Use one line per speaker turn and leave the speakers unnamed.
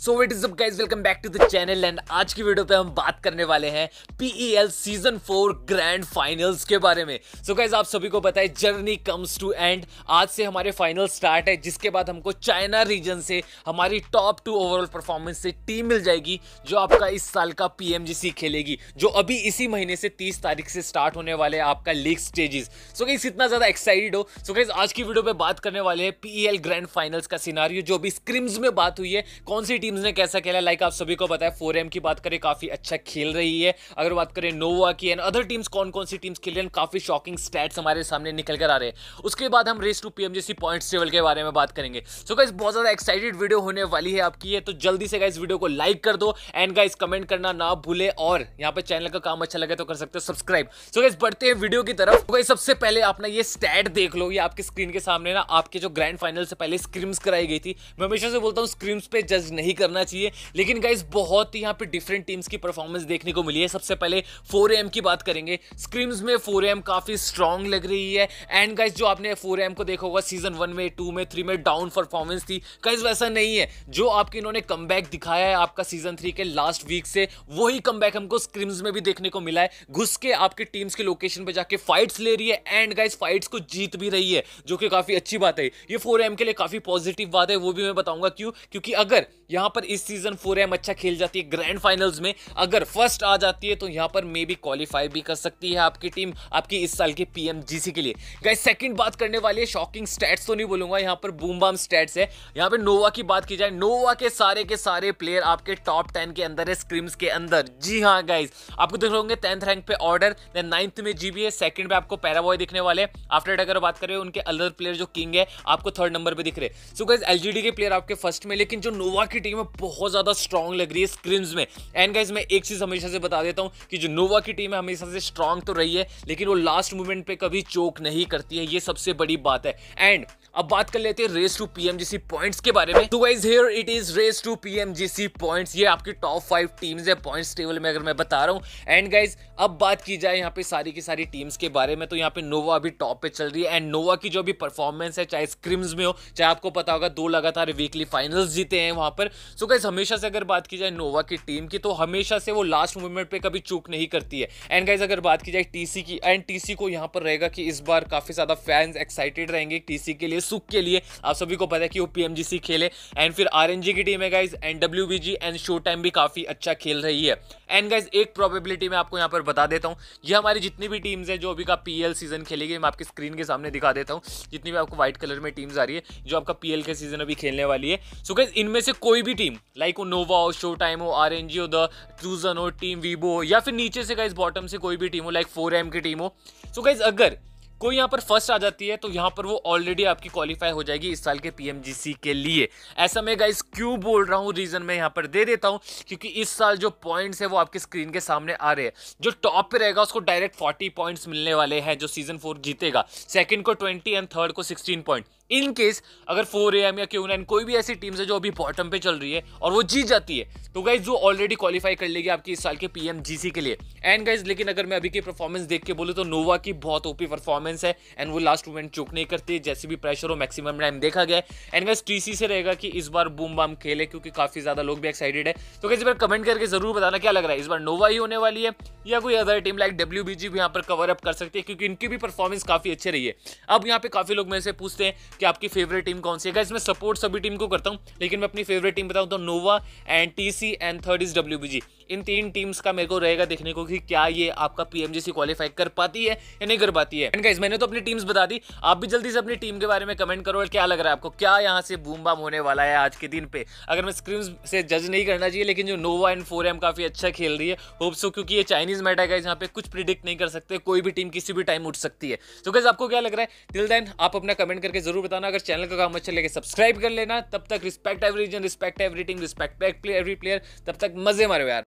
so what is up guys welcome back to the channel and आज की video पे हम बात करने वाले हैं PEL season four grand finals के बारे में सो so गाइज आप सभी को पता है जर्नी कम्स टू एंड आज से हमारे फाइनल स्टार्ट है जिसके बाद हमको चाइना रीजन से हमारी टॉप टू ओवरऑल परफॉर्मेंस से टीम मिल जाएगी जो आपका इस साल का पीएमजीसी खेलेगी जो अभी इसी महीने से तीस तारीख से स्टार्ट होने वाले आपका लीग स्टेजेस सो गाइज इतना ज्यादा एक्साइटेड हो सो so गाइज आज की वीडियो पे बात करने वाले हैं पीईएल ग्रैंड फाइनल्स का सिनारियो जो अभी स्क्रिम्स में बात हुई है कौन सी टीम्स ने कैसा खेला लाइक आप सभी को बताया फोर एम की बात करें काफी अच्छा खेल रही है अगर बात करें नोवा की एंड अदर टीम्स कौन कौन सी टीम्स खेल रही है काफी शॉकिंग स्टैट्स हमारे सामने निकल कर आ रहे हैं उसके बाद हम race to PMGC points table के बारे में बात करेंगे सो गाइस बहुत ज्यादा एक्साइटेड वीडियो होने वाली है आपकी है तो जल्दी से गाइस वीडियो को लाइक कर दो एंड गाइस कमेंट करना ना भूले और यहाँ पर चैनल का काम अच्छा लगे तो कर सकते हो सब्सक्राइब सो गाइस बढ़ते हैं वीडियो की तरफ तो गाइज सबसे पहले आप ना ये स्टैट देख लो ये आपकी स्क्रीन के सामने ना आपके जो ग्रैंड फाइनल से पहले स्क्रीम्स कराई गई थी मैं हमेशा से बोलता हूँ स्क्रीम्स पे जज नहीं करना चाहिए लेकिन गाइज बहुत ही यहाँ पे डिफरेंट टीम्स की परफॉर्मेंस देखने को मिली है सबसे पहले फोर एम की बात करेंगे स्क्रीम्स में फोर एम काफ़ी स्ट्रांग लग रही है एंड गाइज जो आपने फोर एम को देखा होगा सीजन वन में टू में थ्री में डाउन परफॉर्मेंस थी गाइज वैसा नहीं है जो आपके इन्होंने कम दिखाया है आपका सीजन थ्री के लास्ट वीक से वही कम हमको स्क्रीम्स में भी देखने को मिला है घुस के आपके टीम्स के लोकेशन पर जाके फाइट्स ले रही है एंड गाइज फाइट्स को जीत भी रही है जो कि काफ़ी अच्छी बात है ये फोर एम के लिए काफ़ी पॉजिटिव बात है वो भी मैं बताऊंगा क्यों क्योंकि अगर यहाँ पर इस सीजन फोर एम अच्छा खेल जाती है ग्रैंड फाइनल्स में अगर फर्स्ट आ जाती है तो यहाँ पर मे बी क्वालिफाई भी कर सकती है आपकी टीम आपकी इस साल के पीएमजीसी के लिए गाइस सेकंड बात करने वाली है शॉकिंग स्टैट्स तो नहीं बोलूंगा यहाँ पर बूम बाम स्टैट्स है यहाँ पर नोवा की बात की जाए नोवा के सारे के सारे प्लेयर आपके टॉप टेन के अंदर है स्क्रीम्स के अंदर जी हाँ गाइज आपको देख रहे होंगे टेंथ रैंक पे ऑर्डर देन नाइन्थ में जीबी है सेकंड पे आपको पैराबॉय दिखने वाले आफ्टर अगर बात करें उनके अलर प्लेयर जो किंग है आपको थर्ड नंबर पर दिख रहे सो गाइज एलजीडी के प्लेयर आपके फर्स्ट में लेकिन जो नोवा की की टीम है बहुत ज़्यादा स्ट्रॉन्ग लग रही है स्क्रिम्स में एंड गाइज मैं एक चीज़ हमेशा से बता देता हूँ कि जो नोवा की टीम है हमेशा से स्ट्रांग तो रही है लेकिन वो लास्ट मूवमेंट पे कभी चोक नहीं करती है ये सबसे बड़ी बात है एंड अब बात कर लेते हैं रेस टू पीएमजीसी पॉइंट्स के बारे में तो guys here it is race to PMGC points ये आपकी टॉप फाइव टीम्स है पॉइंट्स टेबल में अगर मैं बता रहा हूँ एंड गाइज अब बात की जाए यहाँ पे सारी की सारी टीम्स के बारे में तो यहाँ पे नोवा अभी टॉप पे चल रही है एंड नोवा की जो भी परफॉर्मेंस है चाहे स्क्रिम्स में हो चाहे आपको पता होगा दो लगातार वीकली फाइनल्स जीते हैं वहां पर सो गाइज हमेशा से अगर बात की जाए नोवा की टीम की तो हमेशा से वो लास्ट मूवमेंट पे कभी चूक नहीं करती है एंड गाइज अगर बात की जाए टीसी की एंड टीसी को यहाँ पर रहेगा कि इस बार काफ़ी ज़्यादा फैंस एक्साइटेड रहेंगे टीसी के लिए सुख के लिए आप सभी को पता है कि वो पीएमजीसी खेले एंड फिर आरएनजी की टीम है guys and WBG and show time भी काफ़ी अच्छा खेल रही है एंड गाइज एक प्रोबेबिलिटी मैं आपको यहाँ पर बता देता हूँ ये हमारी जितनी भी टीम्स है जो अभी का पीएल सीजन खेलेगी मैं आपकी स्क्रीन के सामने दिखा देता हूँ जितनी भी आपको व्हाइट कलर में टीम्स आ रही है जो आपका पीएल के सीजन अभी खेलने वाली है सो गाइज इनमें से कोई कोई भी टीम लाइक वो नोवा हो शो टाइम हो आर एन जी हो द ट्रूजन हो टीम वीबो हो या फिर नीचे से गाइज बॉटम से कोई भी टीम हो लाइक फोर एम की टीम हो सो गाइज अगर कोई यहाँ पर फर्स्ट आ जाती है तो यहाँ पर वो ऑलरेडी आपकी क्वालिफाई हो जाएगी इस साल के पीएमजीसी के लिए ऐसा मैं गाइज क्यों बोल रहा हूँ रीज़न मैं यहाँ पर दे देता हूँ क्योंकि इस साल जो पॉइंट्स है वो आपके स्क्रीन के सामने आ रहे हैं जो टॉप पे रहेगा उसको डायरेक्ट 40 पॉइंट्स मिलने वाले हैं जो सीजन फोर जीतेगा सेकेंड को ट्वेंटी एंड थर्ड को सिक्सटीन पॉइंट इन केस अगर फोर ए एम या क्यू नाइन कोई भी ऐसी टीम है जो अभी बॉटम पे चल रही है और वो जीत जाती है तो गाइज वो ऑलरेडी क्वालिफाई कर लेगी आपकी इस साल के पी एम जी सी के लिए एंड गाइज लेकिन अगर मैं अभी की परफॉर्मेंस देख के बोलूँ तो नोवा की बहुत ओपी परफॉर्मेंस है एंड वो लास्ट मोमेंट चुक नहीं करती है जैसे भी प्रेशर हो मैक्सिमम टाइम देखा गया है एंड गाइज सी से रहेगा कि इस बार बूम बाम खेले क्योंकि काफी ज्यादा लोग भी एक्साइटेड है तो गाइज बार कमेंट करके जरूर बताना क्या लग रहा है इस बार नोवा ही होने वाली है या कोई अदर टीम लाइक डब्ल्यू भी यहाँ पर कवर अप कर सकती है क्योंकि इनकी भी परफॉर्मेंस काफी अच्छी रही है अब यहाँ पे काफी लोग मेरे से पूछते हैं कि आपकी फेवरेट टीम कौन सी है इसमें मैं सपोर्ट सभी टीम को करता हूँ लेकिन मैं अपनी फेवरेट टीम बताऊँ तो Nova and T C and third is W B G इन तीन टीम्स का मेरे को रहेगा देखने को कि क्या ये आपका पीएमजीसी क्वालिफाई कर पाती है या नहीं कर पाती है एंड गाइस मैंने तो अपनी टीम्स बता दी आप भी जल्दी से अपनी टीम के बारे में कमेंट करो और क्या लग रहा है आपको क्या यहाँ से बूम बाम होने वाला है आज के दिन पे अगर मैं स्क्रीन से जज नहीं करना चाहिए लेकिन जो नोवा एंड फोर काफ़ी अच्छा खेल रही है होप सो क्योंकि ये चाइनीज मैट है यहाँ पे कुछ प्रिडिक्ट नहीं कर सकते कोई भी टीम किसी भी टाइम उठ सकती है तो गाइज आपको क्या लग रहा है टिल देन आप अपना कमेंट करके जरूर बताना अगर चैनल का काम अच्छा लगे सब्सक्राइब कर लेना तब तक respect every region respect every team respect every player तब तक मजे मारो यार